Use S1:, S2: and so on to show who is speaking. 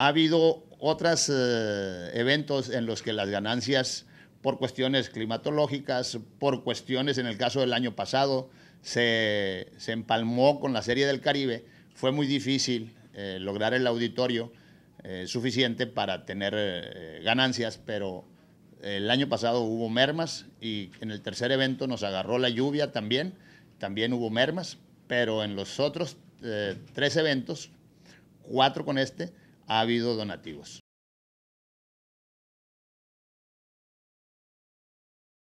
S1: Ha habido otros eh, eventos en los que las ganancias por cuestiones climatológicas, por cuestiones, en el caso del año pasado, se, empalmó con la Serie del Caribe, fue muy difícil eh, lograr el auditorio eh, suficiente para tener ganancias, pero el año pasado hubo mermas y en el tercer evento nos agarró la lluvia también, también hubo mermas, pero en los otros tres eventos, cuatro con este,
S2: ha habido donativos.